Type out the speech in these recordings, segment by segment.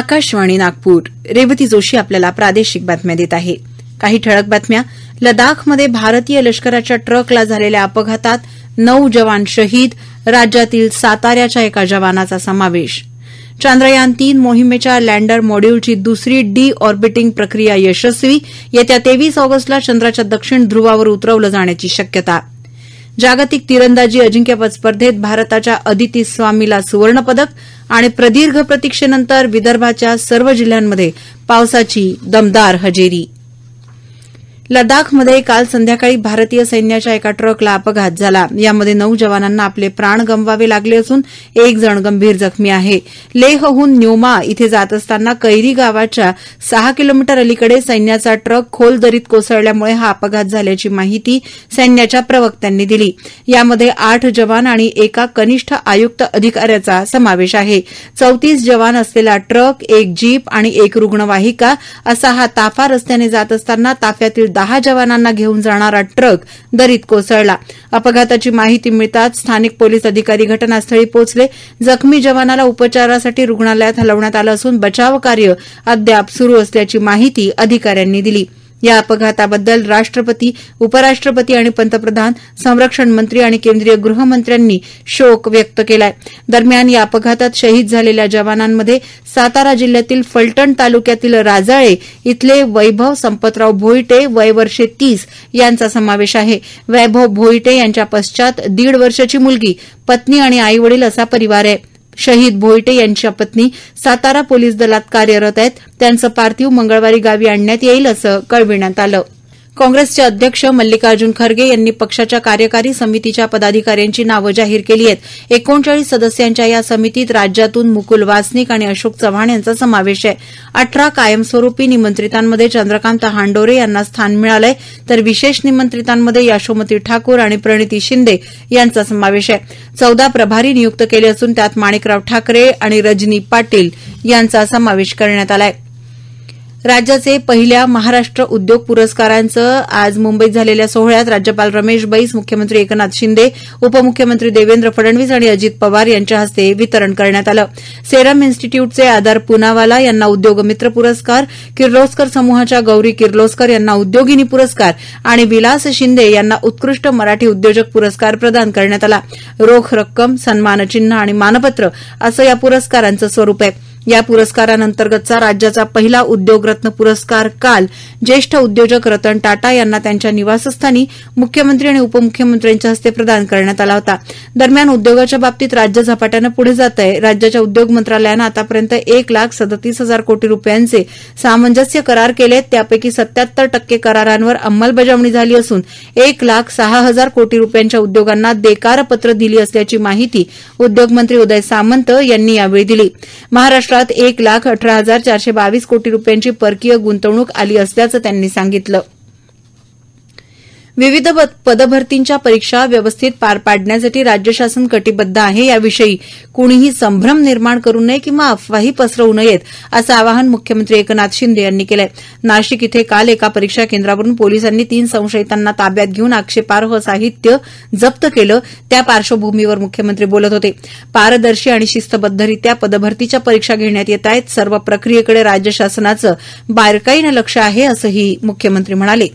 आकाशवाणी नागपूर रेवती जोशी आपल्याला प्रादेशिक बातम्या देत आह काही ठळक बातम्या लडाखमध्ये भारतीय लष्कराच्या ट्रकला झालेल्या अपघातात नऊ जवान शहीद राज्यातील साताऱ्याच्या एका जवानाचा समावेश चांद्रयान तीन मोहिमेच्या लँडर मॉड्यूलची दुसरी डी ऑर्बिटिंग प्रक्रिया यशस्वी येत्या तेवीस ऑगस्टला चंद्राच्या दक्षिण ध्रुवावर उतरवलं जाण्याची शक्यता जागतिक तिरंदाजी अजिंक्यपद स्पर्धेत भारताच्या अदिती स्वामीला सुवर्णपदक आणि प्रदीर्घ प्रतीक्षेनंतर विदर्भाच्या सर्व जिल्ह्यांमध्ये पावसाची दमदार हजेरी लडाखमध्ये काल संध्याकाळी भारतीय सैन्याच्या एका ट्रकला अपघात झाला यामध्ये नऊ जवानांना आपले प्राण गमवावे लागले असून एक जण गंभीर जखमी आहे लेहहून न्यूमा इथे जात असताना कैरी गावाच्या सहा किलोमीटर अलीकडे सैन्याचा ट्रक खोल दरीत कोसळल्यामुळे हा अपघात झाल्याची माहिती सैन्याच्या प्रवक्त्यांनी दिली यामध्ये आठ जवान आणि एका कनिष्ठ आयुक्त अधिकाऱ्याचा समावेश आहे चौतीस जवान असलेला ट्रक एक जीप आणि एक रुग्णवाहिका असा हा ताफा रस्त्याने जात असताना ताफ्यातील दहा जवानांना घेऊन जाणारा ट्रक दरीत कोसळला अपघाताची माहिती मिळताच स्थानिक पोलीस अधिकारी घटनास्थळी पोहोचले जखमी जवानाला उपचारासाठी रुग्णालयात हलवण्यात आलं असून बचावकार्य अद्याप सुरू असल्याची माहिती अधिकाऱ्यांनी दिली या अपघाताबद्दल राष्ट्रपती उपराष्ट्रपती आणि पंतप्रधान संरक्षण मंत्री आणि केंद्रीय गृहमंत्र्यांनी शोक व्यक्त केलाय दरम्यान या अपघातात शहीद झालेल्या जवानांमध्ये सातारा जिल्ह्यातील फलटण तालुक्यातील राजाळे इथले वैभव संपतराव भोईटे वयवर्षे तीस यांचा समावेश आहे वैभव भोईटे यांच्या पश्चात दीड वर्षाची मुलगी पत्नी आणि आईवडील असा परिवार आहे शहीद भोईटे यांच्या पत्नी सातारा पोलीस दलात कार्यरत आहेत त्यांचं पार्थिव मंगळवारी गावी आणण्यात येईल असं कळविण्यात आलं काँग्रेसचे अध्यक्ष मल्लिकार्जुन खरगे यांनी पक्षाच्या कार्यकारी समितीच्या पदाधिकाऱ्यांची नावं जाहीर केली आहेत एकोणचाळीस सदस्यांच्या या समितीत राज्यातून मुकुल वासनिक आणि अशोक चव्हाण यांचा समावेश आहे अठरा कायमस्वरूपी निमंत्रितांमध्ये चंद्रकांत हांडोरे यांना स्थान मिळालंय तर विशेष निमंत्रितांमध्ये यशोमती ठाकूर आणि प्रणिती शिंदे यांचा समावेश आहे चौदा प्रभारी नियुक्त केले असून त्यात माणिकराव ठाकरे आणि रजनी पाटील यांचा समावेश करण्यात आला आहे राज्याचे पहिल्या महाराष्ट्र उद्योग पुरस्कारांचं आज मुंबईत झालेल्या सोहळ्यात राज्यपाल रमेश बैस मुख्यमंत्री एकनाथ शिंदे उपमुख्यमंत्री देवेंद्र फडणवीस आणि अजित पवार यांच्या हस्ते वितरण करण्यात आलं सेरम इन्स्टिट्यूटचे आदार पुनावाला यांना उद्योगमित्र पुरस्कार किर्लोस्कर समूहाच्या गौरी किर्लोस्कर यांना उद्योगिनी पुरस्कार आणि विलास शिंदे यांना उत्कृष्ट मराठी उद्योजक पुरस्कार प्रदान करण्यात आला रोख रक्कम सन्मानचिन्ह आणि मानपत्र असं या पुरस्कारांचं स्वरूप आहे या पुरस्कारांतर्गतचा राज्याचा पहिला उद्योगरत्न पुरस्कार काल ज्येष्ठ उद्योजक रतन टाटा यांना त्यांच्या निवासस्थानी मुख्यमंत्री आणि उपमुख्यमंत्र्यांच्या हस्ते प्रदान करण्यात आला होता दरम्यान उद्योगाच्या बाबतीत राज्य झपाट्यानं पुढे जात आहे राज्याच्या उद्योग मंत्रालयानं आतापर्यंत एक लाख सदतीस हजार कोटी रुपयांचे सामंजस्य करार केले त्यापैकी सत्याहत्तर टक्के करारांवर अंमलबजावणी झाली असून एक लाख सहा हजार कोटी रुपयांच्या उद्योगांना देकारपत्र दिली असल्याची माहिती उद्योगमंत्री उदय सामंत यांनी यावेळी दिली महाराष्ट्र महाराष्ट्रात एक लाख अठरा हजार चारशे बावीस कोटी रुपयांची परकीय गुंतवणूक आली असल्याचं त्यांनी सांगितलं विविध पदभरतींच्या परीक्षा व्यवस्थित पार पाडण्यासाठी राज्य शासन कटिबद्ध आहे याविषयी कुणीही संभ्रम निर्माण करू नये किंवा अफवाही पसरवू नयेत असं आवाहन मुख्यमंत्री एकनाथ शिंदे यांनी केलं नाशिक इथं काल एका परीक्षा केंद्रावरून पोलिसांनी तीन संशयितांना ताब्यात घेऊन आक्षेपार्ह साहित्य जप्त केलं त्या पार्श्वभूमीवर मुख्यमंत्री बोलत होते पारदर्शी आणि शिस्तबद्धरित्या पदभरतीच्या परीक्षा घेण्यात येत आहेत सर्व प्रक्रियेकडे राज्य शासनाचं बारकाईनं लक्ष आहे असंही मुख्यमंत्री म्हणाले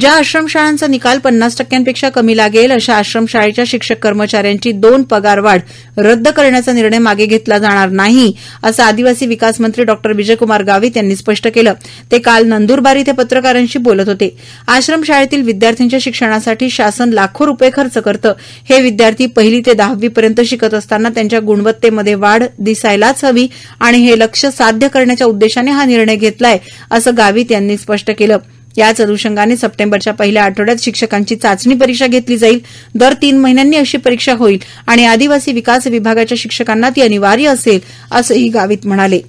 ज्या आश्रमशाळांचा निकाल पन्नास टक्क्यांपेक्षा कमी लागेल अशा आश्रमशाळेच्या शिक्षक कर्मचाऱ्यांची दोन पगारवाढ रद्द करण्याचा निर्णय मागे घेतला जाणार नाही असं आदिवासी विकास मंत्री डॉक्टर विजयकुमार गावित यांनी स्पष्ट केलं ते काल नंदुरबार इथं पत्रकारांशी बोलत होते आश्रमशाळेतील विद्यार्थ्यांच्या शिक्षणासाठी शासन लाखो रुपये खर्च करतं हे विद्यार्थी पहिली ते दहावीपर्यंत शिकत असताना त्यांच्या गुणवत्तेमध्ये वाढ दिसायलाच हवी आणि हे लक्ष साध्य करण्याच्या उद्देशाने हा निर्णय घेतलाय असं गावित यांनी स्पष्ट केलं याच अनुषंगाने सप्टेंबरच्या पहिल्या आठवड्यात शिक्षकांची चाचणी परीक्षा घेतली जाईल दर तीन महिन्यांनी अशी परीक्षा होईल आणि आदिवासी विकास विभागाच्या शिक्षकांना ती अनिवार्य असेल असंही गावित म्हणाले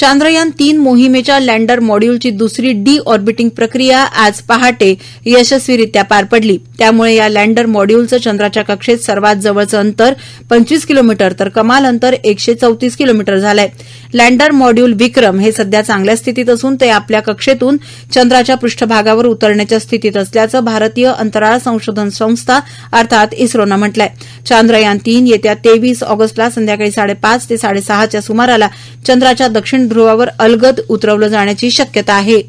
चांद्रयान तीन मोहिमेच्या लँडर मॉड्यूलची दुसरी डी ऑर्बिटिंग प्रक्रिया आज पहाटे यशस्वीरित्या पार पडली त्यामुळे या लँडर मॉड्यूलचं चंद्राच्या कक्षेत सर्वात जवळचं अंतर पंचवीस किलोमीटर तर कमाल अंतर एकशे चौतीस किलोमीटर झालंय लँडर मॉड्यूल विक्रम हे सध्या चांगल्या स्थितीत असून ते आपल्या कक्षेतून चंद्राच्या पृष्ठभागावर उतरण्याच्या स्थितीत असल्याचं भारतीय अंतराळ संशोधन संस्था अर्थात इस्रोनं म्हटलंय चांद्रयान तीन येत्या तेवीस ऑगस्टला संध्याकाळी साडेपाच ते साडेसहाच्या सुमाराला चंद्राच्या दक्षिण ध्रुवावर अलगद उतरवलं जाण्याची शक्यता आहे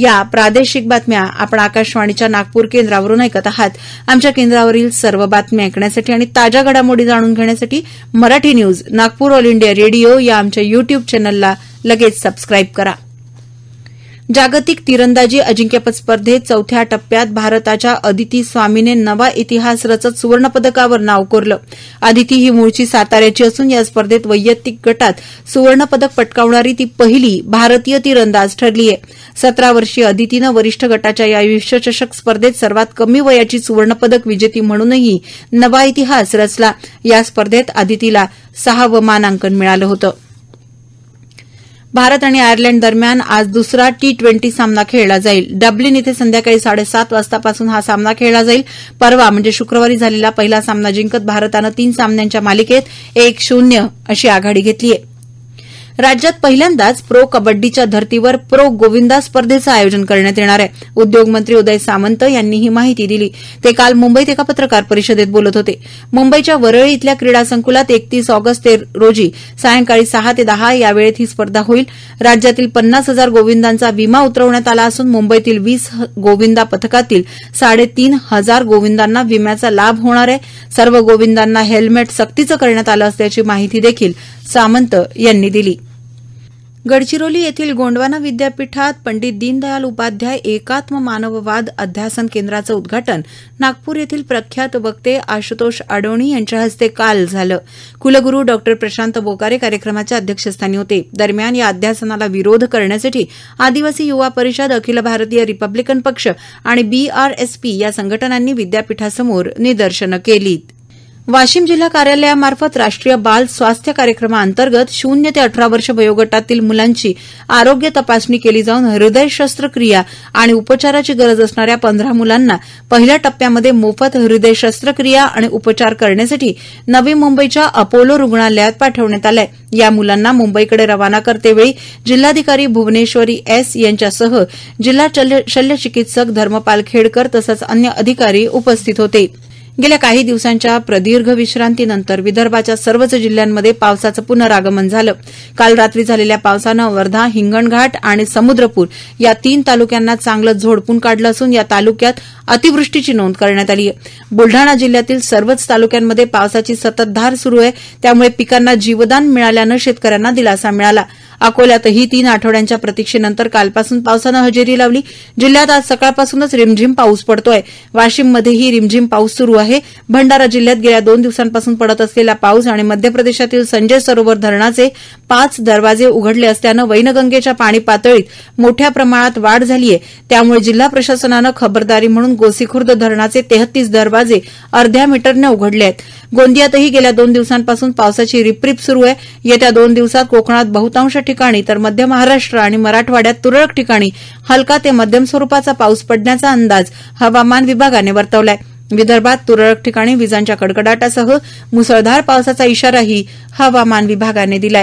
या प्रादेशिक बातम्या आपण आकाशवाणीच्या नागपूर केंद्रावरून ऐकत आहात आमच्या केंद्रावरील सर्व बातम्या ऐकण्यासाठी आणि ताज्या घडामोडी जाणून घेण्यासाठी Marathi news Nagpur all India radio या आमच्या युट्यूब चॅनलला लगेच सबस्क्राईब करा जागतिक तिरंदाजी अजिंक्यपद स्पर्धेत चौथ्या टप्प्यात भारताच्या अदिती स्वामीने नवा इतिहास रचत सुवर्णपदकावर नाव कोरलं अदिती ही मूळची साताऱ्याची असून या स्पर्धेत वैयक्तिक गटात सुवर्णपदक पटकावणारी ती पहिली भारतीय तिरंदाज ठरली आहे सतरा वर्षीय अदितीनं वरिष्ठ गटाच्या या विश्वचषक स्पर्धेत सर्वात कमी वयाची सुवर्णपदक विजेती म्हणूनही नवा इतिहास रचला या स्पर्धेत आदितीला सहावं मानांकन मिळालं होतं भारत आणि आयर्लंड दरम्यान आज दुसरा टी ट्वेंटी सामना खेळला जाईल डब्लिन इथं संध्याकाळी साडेसात वाजतापासून हा सामना खेळला जाईल परवा म्हणजे शुक्रवारी झालेला पहिला सामना जिंकत भारतानं तीन सामन्यांच्या मालिकेत एक शून्य अशी आघाडी घेतली आहे राज्यात पहिल्यांदाच प्रो कबड्डीच्या धर्तीवर प्रो गोविंदा स्पर्धेचं आयोजन करण्यात येणार आहे उद्योगमंत्री उदय सामंत यांनी ही माहिती दिली ते काल मुंबईत एका पत्रकार परिषदेत बोलत होते मुंबईच्या वरळी इथल्या क्रीडा संकुलात एकतीस ऑगस्ट रोजी सायंकाळी सहा ते दहा या वेळेत ही स्पर्धा होईल राज्यातील पन्नास हजार गोविंदांचा विमा उतरवण्यात आला असून मुंबईतील वीस गोविंदा पथकातील साडेतीन हजार गोविंदांना विम्याचा लाभ होणार आहे सर्व गोविंदांना हेल्मेट सक्तीचं करण्यात आलं असल्याची माहिती देखील सामंत यांनी दिली गडचिरोली येथील गोंडवाना विद्यापीठात पंडित दीनदयाल उपाध्याय एकात्म मानववाद अध्यासन केंद्राचं उद्घाटन नागपूर येथील प्रख्यात वक्ते आशुतोष अडोणी यांच्या हस्ते काल झालं कुलगुरू डॉक्टर प्रशांत बोकारे कार्यक्रमाच्या अध्यक्षस्थानी होते दरम्यान या अध्यासनाला विरोध करण्यासाठी आदिवासी युवा परिषद अखिल भारतीय रिपब्लिकन पक्ष आणि बीआरएसपी या संघटनांनी विद्यापीठासमोर निदर्शनं केलीत वाशिम जिल्हा कार्यालयामार्फत राष्ट्रीय बाल स्वास्थ्य कार्यक्रमाअंतर्गत शून्य ते अठरा वर्ष वयोगटातील मुलांची आरोग्य तपासणी केली जाऊन हृदय शस्त्रक्रिया आणि उपचाराची गरज असणाऱ्या पंधरा मुलांना पहिल्या टप्प्यामध्ये मोफत हृदय शस्त्रक्रिया आणि उपचार करण्यासाठी नवी मुंबईच्या अपोलो रुग्णालयात पाठवण्यात आलं या मुलांना मुंबईकडे रवाना करतेवेळी जिल्हाधिकारी भुवनेश्वरी एस यांच्यासह जिल्हा शल्य शल्यचिकित्सक धर्मपाल खेडकर तसंच अन्य अधिकारी उपस्थित होते गेल्या काही दिवसांच्या प्रदीर्घ विश्रांतीनंतर विदर्भाच्या सर्वच जिल्ह्यांमध्ये पावसाचं पुनरागमन झालं काल रात्री झालेल्या पावसानं वर्धा हिंगणघाट आणि समुद्रपूर या तीन तालुक्यांना चांगलं झोडपून काढलं असून या तालुक्यात अतिवृष्टीची नोंद करण्यात आली आहे बुलढाणा जिल्ह्यातील सर्वच तालुक्यांमध्ये पावसाची सततधार सुरू आहे त्यामुळे पिकांना जीवदान मिळाल्यानं शेतकऱ्यांना दिलासा मिळाला अकोल्यातही तीन आठवड्यांच्या प्रतीक्षेनंतर कालपासून पावसानं हजेरी लावली जिल्ह्यात आज सकाळपासूनच रिमझिम पाऊस पडतोय वाशिममध्येही रिमझिम पाऊस सुरू आहे भंडारा जिल्ह्यात गेल्या दोन दिवसांपासून पडत असलेला पाऊस आणि मध्य प्रदेशातील संजय सरोवर धरणाचे पाच दरवाजे उघडले असल्यानं वैनगंगेच्या पाणी पातळीत मोठ्या प्रमाणात वाढ झाली आहे त्यामुळे जिल्हा प्रशासनानं खबरदारी म्हणून गोसीखुर्द धरणाचे तेहतीस दरवाजे अर्ध्या मीटरने उघडले आहेत गोंदियातही गेल्या दोन दिवसांपासून पावसाची रिपरिप सुरू आहे येत्या दोन दिवसात कोकणात बहुतांश ठिकाणी तर मध्य महाराष्ट्र आणि मराठवाड्यात तुरळक ठिकाणी हलका ते मध्यम स्वरूपाचा पाऊस पडण्याचा अंदाज हवामान विभागाने वर्तवला विदर्भात तुरळक ठिकाणी विजांच्या कडकडाटासह मुसळधार पावसाचा इशाराही हवामान विभागाने दिला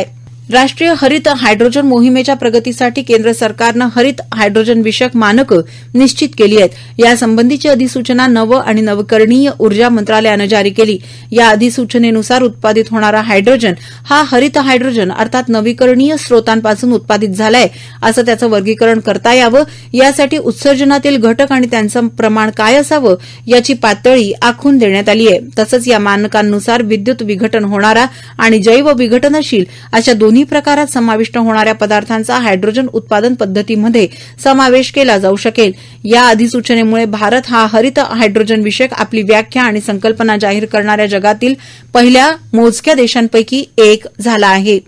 राष्ट्रीय हरित हायड्रोजन मोहिमेच्या प्रगतीसाठी केंद्र सरकारनं हरित हायड्रोजन विषयक मानकं निश्चित केली आहेत यासंबंधीची अधिसूचना नव आणि नवकरणीय ऊर्जा मंत्रालयानं जारी केली या अधिसूचनेनुसार उत्पादित होणारा हायड्रोजन हा हरित हायड्रोजन अर्थात नवीकरणीय स्रोतांपासून उत्पादित झालाय असं त्याचं वर्गीकरण करता यावं यासाठी उत्सर्जनातील घटक आणि त्यांचं प्रमाण काय असावं याची पातळी आखून देण्यात आली आहे तसंच या मानकांनुसार विद्युत विघटन होणारा आणि जैव विघटनशील अशा दोन्ही दोन्ही प्रकारात समाविष्ट होणाऱ्या पदार्थांचा हायड्रोजन उत्पादन पद्धतीमध्ये समावेश केला जाऊ शकेल या अधिसूचनेमुळे भारत हा हरित हायड्रोजन विषयक आपली व्याख्या आणि संकल्पना जाहीर करणाऱ्या जगातील पहिल्या मोजक्या देशांपैकी एक झाला आहे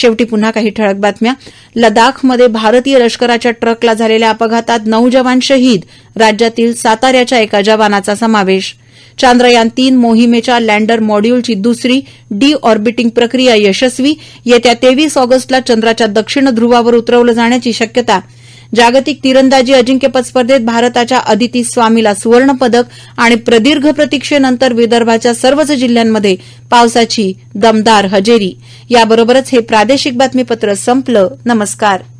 शेवटी पुन्हा काही ठळक बातम्या लडाखमध्ये भारतीय लष्कराच्या ट्रकला झालेल्या अपघातात नऊ जवान शहीद राज्यातील साताऱ्याच्या एका जवानाचा समावेश चांद्रयान तीन मोहिमेच्या लँडर मॉड्यूलची दुसरी डी ऑर्बिटिंग प्रक्रिया यशस्वी येत्या तेवीस ऑगस्टला चंद्राच्या दक्षिण ध्रुवावर उतरवलं जाण्याची शक्यता जागतिक तिरंदाजी अजिंक्यपद स्पर्धेत भारताच्या अदिती स्वामीला सुवर्णपदक आणि प्रदीर्घ प्रतीक्षेनंतर विदर्भाच्या सर्वच जिल्ह्यांमध्ये पावसाची दमदार हजेरी याबरोबरच हे प्रादेशिक बातमीपत्र संपलं नमस्कार